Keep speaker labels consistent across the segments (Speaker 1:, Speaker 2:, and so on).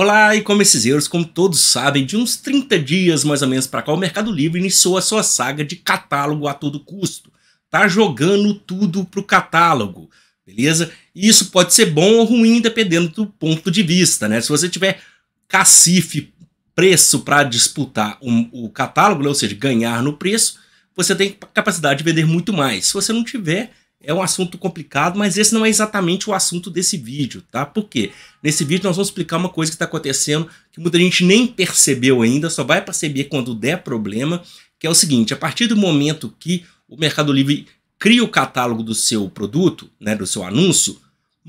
Speaker 1: Olá, e como esses erros, como todos sabem, de uns 30 dias mais ou menos para cá, o Mercado Livre iniciou a sua saga de catálogo a todo custo. Tá jogando tudo pro catálogo, beleza? E isso pode ser bom ou ruim dependendo do ponto de vista, né? Se você tiver cacife preço para disputar o, o catálogo, né? ou seja, ganhar no preço, você tem capacidade de vender muito mais. Se você não tiver, é um assunto complicado, mas esse não é exatamente o assunto desse vídeo, tá? Por quê? Nesse vídeo nós vamos explicar uma coisa que está acontecendo que muita gente nem percebeu ainda, só vai perceber quando der problema, que é o seguinte, a partir do momento que o Mercado Livre cria o catálogo do seu produto, né, do seu anúncio,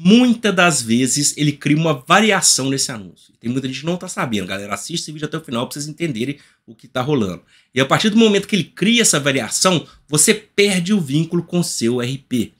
Speaker 1: muitas das vezes ele cria uma variação nesse anúncio. Tem muita gente que não está sabendo, galera. Assista esse vídeo até o final para vocês entenderem o que está rolando. E a partir do momento que ele cria essa variação, você perde o vínculo com o seu RP.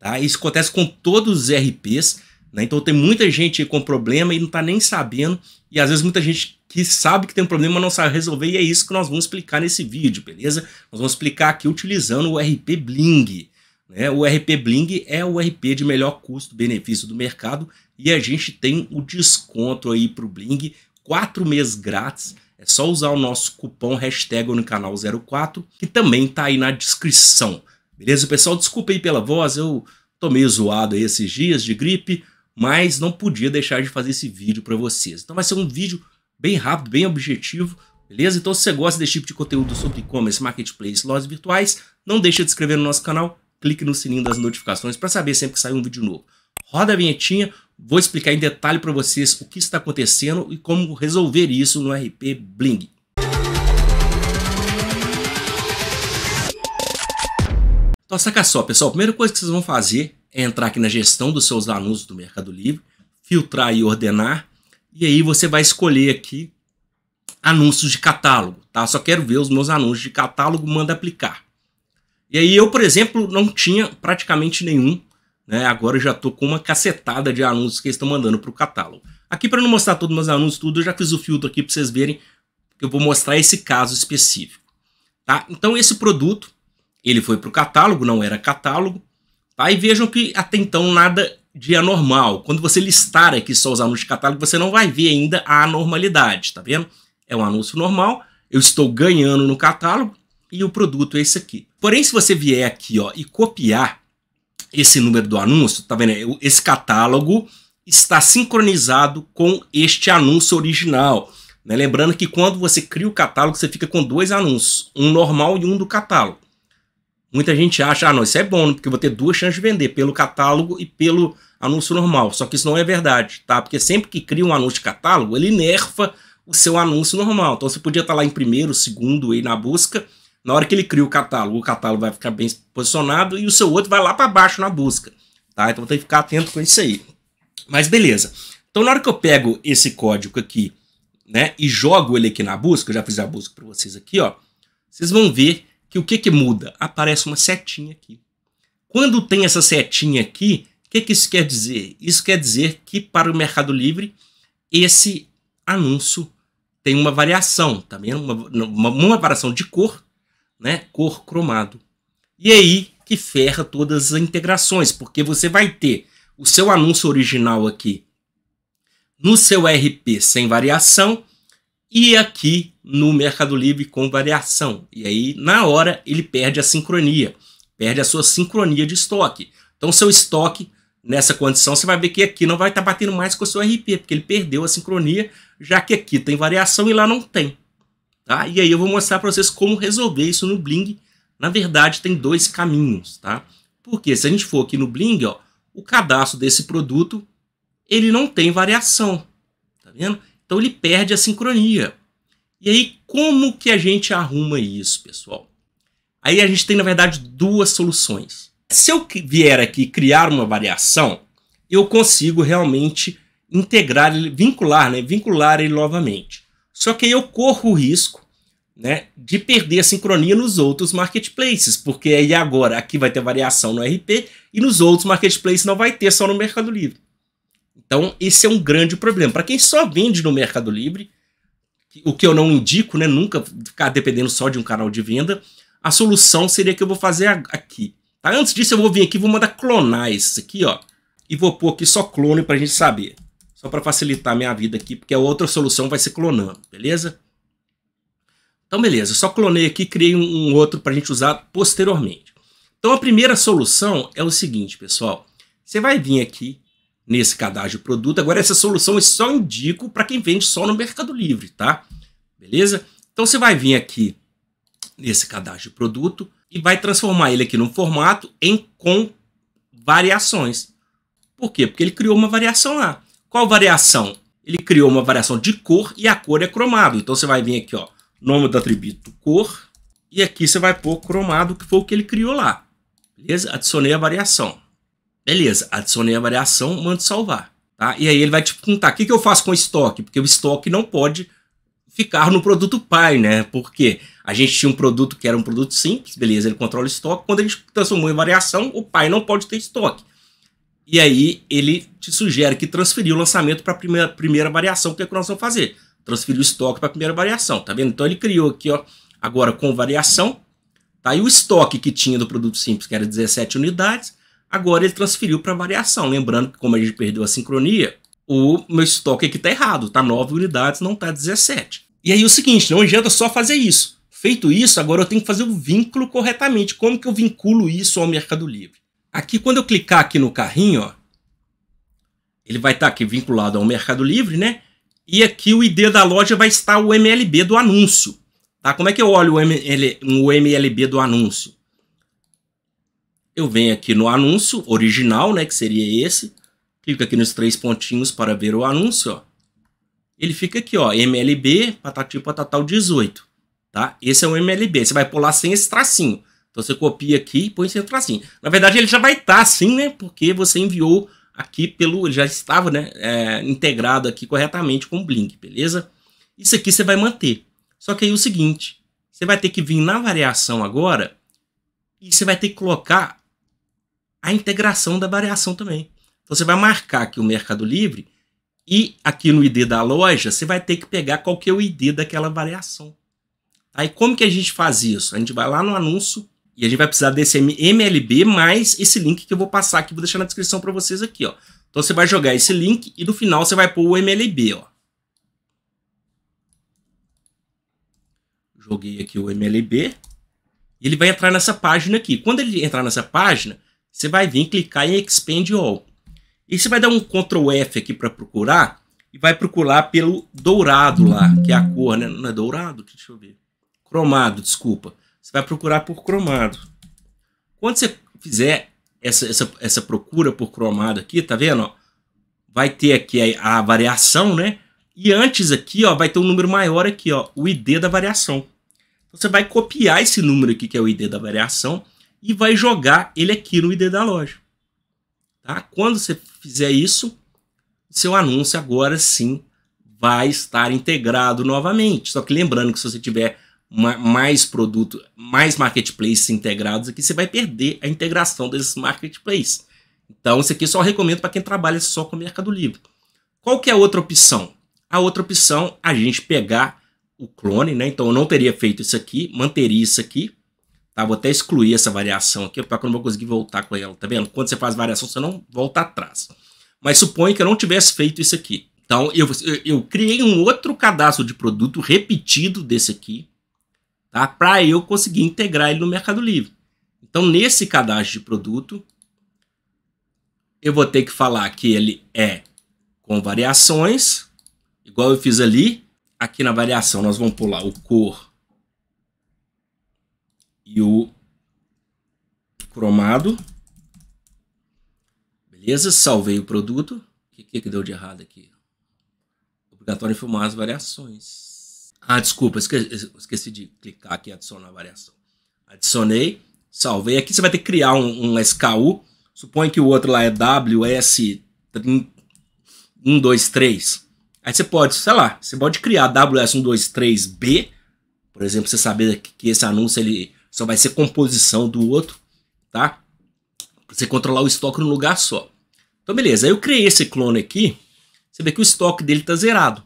Speaker 1: Tá? Isso acontece com todos os RPs. Né? Então tem muita gente com problema e não está nem sabendo. E às vezes muita gente que sabe que tem um problema não sabe resolver. E é isso que nós vamos explicar nesse vídeo, beleza? Nós vamos explicar aqui utilizando o RP Bling. Né? O RP Bling é o RP de melhor custo-benefício do mercado e a gente tem o desconto aí para o Bling, quatro meses grátis. É só usar o nosso cupom hashtag no canal 04, que também tá aí na descrição. Beleza, pessoal? Desculpa aí pela voz, eu tô meio zoado aí esses dias de gripe, mas não podia deixar de fazer esse vídeo para vocês. Então vai ser um vídeo bem rápido, bem objetivo, beleza? Então se você gosta desse tipo de conteúdo sobre e-commerce, marketplace, lojas virtuais, não deixa de se inscrever no nosso canal, clique no sininho das notificações para saber sempre que sair um vídeo novo. Roda a vinhetinha, vou explicar em detalhe para vocês o que está acontecendo e como resolver isso no RP Bling. Então saca só, pessoal, a primeira coisa que vocês vão fazer é entrar aqui na gestão dos seus anúncios do Mercado Livre, filtrar e ordenar, e aí você vai escolher aqui anúncios de catálogo, tá? Só quero ver os meus anúncios de catálogo, manda aplicar. E aí eu, por exemplo, não tinha praticamente nenhum. Né? Agora eu já tô com uma cacetada de anúncios que eles estão mandando para o catálogo. Aqui para não mostrar todos os meus anúncios, tudo, eu já fiz o filtro aqui para vocês verem. Eu vou mostrar esse caso específico. Tá? Então esse produto, ele foi para o catálogo, não era catálogo. Tá? E vejam que até então nada de anormal. Quando você listar aqui só os anúncios de catálogo, você não vai ver ainda a anormalidade, tá vendo? É um anúncio normal, eu estou ganhando no catálogo e o produto é esse aqui. Porém, se você vier aqui ó, e copiar esse número do anúncio, tá vendo? Esse catálogo está sincronizado com este anúncio original. Né? Lembrando que quando você cria o catálogo, você fica com dois anúncios, um normal e um do catálogo. Muita gente acha, ah, não, isso é bom, né? porque eu vou ter duas chances de vender, pelo catálogo e pelo anúncio normal. Só que isso não é verdade, tá? Porque sempre que cria um anúncio de catálogo, ele nerfa o seu anúncio normal. Então você podia estar tá lá em primeiro, segundo aí na busca, na hora que ele cria o catálogo, o catálogo vai ficar bem posicionado e o seu outro vai lá para baixo na busca. Tá? Então tem que ficar atento com isso aí. Mas beleza. Então na hora que eu pego esse código aqui, né, e jogo ele aqui na busca, eu já fiz a busca para vocês aqui, ó. Vocês vão ver que o que que muda? Aparece uma setinha aqui. Quando tem essa setinha aqui, o que que isso quer dizer? Isso quer dizer que para o Mercado Livre esse anúncio tem uma variação, tá vendo? Uma, uma, uma variação de cor né, cor cromado. E é aí que ferra todas as integrações, porque você vai ter o seu anúncio original aqui no seu RP sem variação e aqui no Mercado Livre com variação. E aí, na hora, ele perde a sincronia, perde a sua sincronia de estoque. Então, seu estoque nessa condição, você vai ver que aqui não vai estar tá batendo mais com o seu RP, porque ele perdeu a sincronia, já que aqui tem variação e lá não tem. Tá? E aí eu vou mostrar para vocês como resolver isso no Bling. Na verdade, tem dois caminhos, tá? Porque se a gente for aqui no Bling, ó, o cadastro desse produto, ele não tem variação, tá vendo? Então ele perde a sincronia. E aí como que a gente arruma isso, pessoal? Aí a gente tem na verdade duas soluções. Se eu vier aqui criar uma variação, eu consigo realmente integrar, vincular, né? Vincular ele novamente. Só que aí eu corro o risco né, de perder a sincronia nos outros marketplaces, porque aí agora aqui vai ter variação no RP e nos outros marketplaces não vai ter, só no Mercado Livre. Então, esse é um grande problema. Para quem só vende no Mercado Livre, o que eu não indico, né, nunca ficar dependendo só de um canal de venda, a solução seria que eu vou fazer aqui. Tá? Antes disso, eu vou vir aqui, vou mandar clonar esse aqui, ó, e vou pôr aqui só clone para a gente saber só para facilitar a minha vida aqui, porque a outra solução vai ser clonando, beleza? Então, beleza, só clonei aqui criei um, um outro para a gente usar posteriormente. Então, a primeira solução é o seguinte, pessoal. Você vai vir aqui nesse cadastro de produto. Agora, essa solução eu só indico para quem vende só no Mercado Livre, tá? Beleza? Então, você vai vir aqui nesse cadastro de produto e vai transformar ele aqui no formato em com variações. Por quê? Porque ele criou uma variação lá. Qual variação? Ele criou uma variação de cor e a cor é cromado. Então você vai vir aqui, ó, nome do atributo cor, e aqui você vai pôr cromado, que foi o que ele criou lá. Beleza? Adicionei a variação. Beleza, adicionei a variação, mando salvar. Tá? E aí ele vai te perguntar, o que, que eu faço com o estoque? Porque o estoque não pode ficar no produto pai, né? Porque a gente tinha um produto que era um produto simples, beleza, ele controla o estoque. Quando a gente transformou em variação, o pai não pode ter estoque. E aí ele te sugere que transferir o lançamento para a primeira, primeira variação, que é que nós vamos fazer. Transferir o estoque para a primeira variação, tá vendo? Então ele criou aqui, ó, agora com variação, tá? E o estoque que tinha do produto simples, que era 17 unidades, agora ele transferiu para variação. Lembrando que como a gente perdeu a sincronia, o meu estoque aqui está errado, tá 9 unidades, não está 17. E aí o seguinte, não adianta só fazer isso. Feito isso, agora eu tenho que fazer o vínculo corretamente. Como que eu vinculo isso ao Mercado Livre? Aqui, quando eu clicar aqui no carrinho, ó, ele vai estar tá aqui vinculado ao Mercado Livre, né? E aqui o ID da loja vai estar o MLB do anúncio. Tá? Como é que eu olho o, ML, o MLB do anúncio? Eu venho aqui no anúncio original, né, que seria esse. Clico aqui nos três pontinhos para ver o anúncio, ó. Ele fica aqui, ó, MLB, patati patatal 18, tá? Esse é o MLB, você vai pular sem esse tracinho. Então você copia aqui e põe centro assim. Na verdade ele já vai estar tá assim, né? Porque você enviou aqui pelo... Ele já estava né, é, integrado aqui corretamente com o Blink, beleza? Isso aqui você vai manter. Só que aí é o seguinte, você vai ter que vir na variação agora e você vai ter que colocar a integração da variação também. Então você vai marcar aqui o Mercado Livre e aqui no ID da loja você vai ter que pegar qual que é o ID daquela variação. Aí como que a gente faz isso? A gente vai lá no anúncio e a gente vai precisar desse MLB mais esse link que eu vou passar aqui, vou deixar na descrição para vocês aqui, ó. Então você vai jogar esse link e no final você vai pôr o MLB, ó. Joguei aqui o MLB. E ele vai entrar nessa página aqui. Quando ele entrar nessa página, você vai vir clicar em Expand All. E você vai dar um Ctrl F aqui para procurar e vai procurar pelo dourado lá, que é a cor, né? Não é dourado? Deixa eu ver. Cromado, desculpa você vai procurar por cromado. Quando você fizer essa, essa, essa procura por cromado aqui, tá vendo? Vai ter aqui a, a, variação, né? E antes aqui, ó, vai ter um número maior aqui, ó, o ID da variação. Então, você vai copiar esse número aqui, que é o ID da variação, e vai jogar ele aqui no ID da loja. Tá? Quando você fizer isso, seu anúncio agora sim vai estar integrado novamente. Só que lembrando que se você tiver mais produto, mais marketplaces integrados aqui, você vai perder a integração desses marketplaces. Então, isso aqui eu só recomendo para quem trabalha só com o Mercado Livre. Qual que é a outra opção? A outra opção, a gente pegar o clone, né? Então, eu não teria feito isso aqui, manteria isso aqui, tá? Vou até excluir essa variação aqui, para eu não vou conseguir voltar com ela, tá vendo? Quando você faz variação, você não volta atrás. Mas suponha que eu não tivesse feito isso aqui. Então, eu, eu criei um outro cadastro de produto repetido desse aqui, tá? para eu conseguir integrar ele no Mercado Livre. Então, nesse cadastro de produto, eu vou ter que falar que ele é com variações, igual eu fiz ali. Aqui na variação, nós vamos pular o cor e o cromado. Beleza? Salvei o produto. O que, que, que deu de errado aqui? Obrigatório informar as variações. Ah, desculpa, esqueci, esqueci de clicar aqui, adicionar variação. Adicionei, salvei. Aqui você vai ter que criar um, um SKU. Supõe que o outro lá é WS123. Aí você pode, sei lá, você pode criar WS123B, por exemplo, você saber que esse anúncio ele só vai ser composição do outro, tá? Pra você controlar o estoque num lugar só. Então, beleza. Aí eu criei esse clone aqui. Você vê que o estoque dele tá zerado.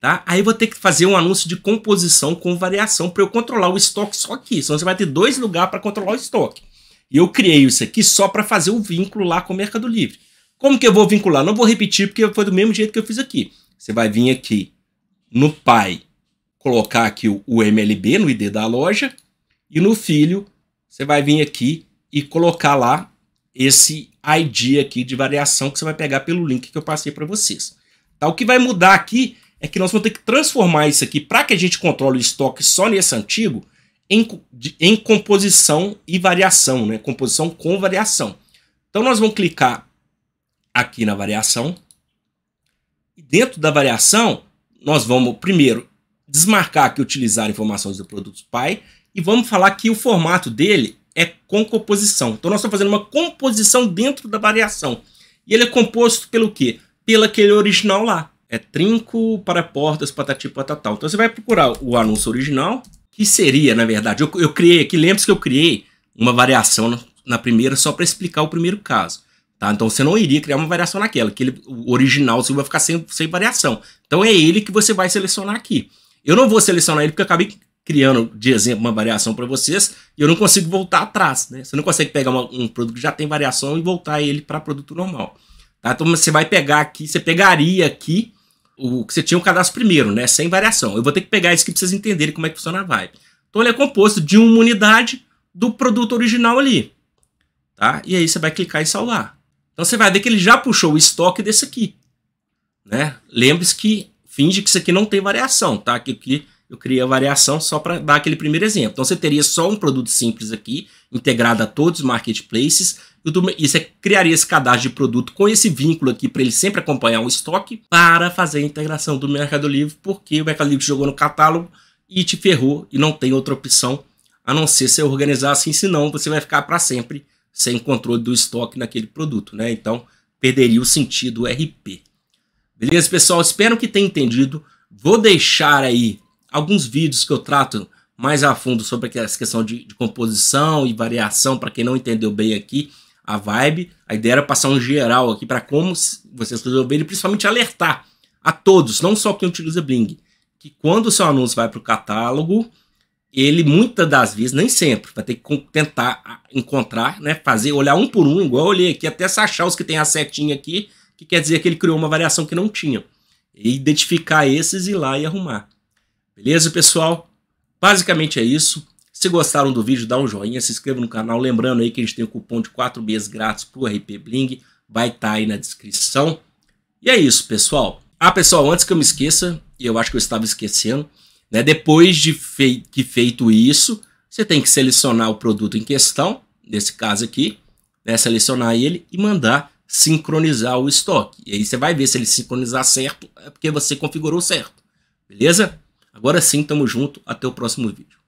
Speaker 1: Tá? Aí vou ter que fazer um anúncio de composição com variação para eu controlar o estoque só aqui. Senão você vai ter dois lugares para controlar o estoque. E eu criei isso aqui só para fazer o um vínculo lá com o Mercado Livre. Como que eu vou vincular? Não vou repetir porque foi do mesmo jeito que eu fiz aqui. Você vai vir aqui no pai, colocar aqui o MLB no ID da loja e no filho você vai vir aqui e colocar lá esse ID aqui de variação que você vai pegar pelo link que eu passei para vocês. Tá? O que vai mudar aqui é que nós vamos ter que transformar isso aqui, para que a gente controle o estoque só nesse antigo, em, em composição e variação, né? composição com variação. Então nós vamos clicar aqui na variação. E dentro da variação, nós vamos primeiro desmarcar aqui utilizar informações do produto pai e vamos falar que o formato dele é com composição. Então nós estamos fazendo uma composição dentro da variação. E ele é composto pelo quê? Pelo aquele original lá é trinco para portas, patati patatal. Então você vai procurar o anúncio original, que seria, na verdade, eu, eu criei aqui, lembre-se que eu criei uma variação na, na primeira só para explicar o primeiro caso. Tá? Então você não iria criar uma variação naquela, que ele, o original você vai ficar sem, sem variação. Então é ele que você vai selecionar aqui. Eu não vou selecionar ele porque eu acabei criando de exemplo uma variação para vocês e eu não consigo voltar atrás, né? Você não consegue pegar uma, um produto que já tem variação e voltar ele para produto normal. Tá? Então você vai pegar aqui, você pegaria aqui o que você tinha o cadastro primeiro, né? Sem variação. Eu vou ter que pegar isso aqui para vocês entenderem como é que funciona a vibe. Então ele é composto de uma unidade do produto original ali. Tá? E aí você vai clicar em salvar. Então você vai ver que ele já puxou o estoque desse aqui. Né? Lembre-se que finge que isso aqui não tem variação, tá? Que aqui eu criei a variação só para dar aquele primeiro exemplo. Então você teria só um produto simples aqui, integrado a todos os marketplaces, YouTube, é criaria esse cadastro de produto com esse vínculo aqui para ele sempre acompanhar o estoque para fazer a integração do Mercado Livre, porque o Mercado Livre jogou no catálogo e te ferrou e não tem outra opção a não ser se organizar assim, senão você vai ficar para sempre sem controle do estoque naquele produto, né? Então perderia o sentido RP. Beleza, pessoal? Espero que tenha entendido. Vou deixar aí alguns vídeos que eu trato mais a fundo sobre essa questão de, de composição e variação, para quem não entendeu bem aqui a vibe. A ideia era passar um geral aqui para como vocês resolverem, principalmente alertar a todos, não só quem utiliza Bling, que quando o seu anúncio vai para o catálogo, ele muitas das vezes, nem sempre, vai ter que tentar encontrar, né, fazer, olhar um por um, igual eu olhei aqui, até se achar os que tem a setinha aqui, que quer dizer que ele criou uma variação que não tinha. E identificar esses e ir lá e arrumar. Beleza, pessoal? Basicamente é isso. Se gostaram do vídeo, dá um joinha, se inscreva no canal. Lembrando aí que a gente tem o cupom de 4 meses grátis pro RP Bling. Vai estar tá aí na descrição. E é isso, pessoal. Ah, pessoal, antes que eu me esqueça, e eu acho que eu estava esquecendo, né? Depois de fei que feito isso, você tem que selecionar o produto em questão, nesse caso aqui, né? Selecionar ele e mandar sincronizar o estoque. E aí você vai ver se ele sincronizar certo, é porque você configurou certo. Beleza? Agora sim, tamo junto, até o próximo vídeo.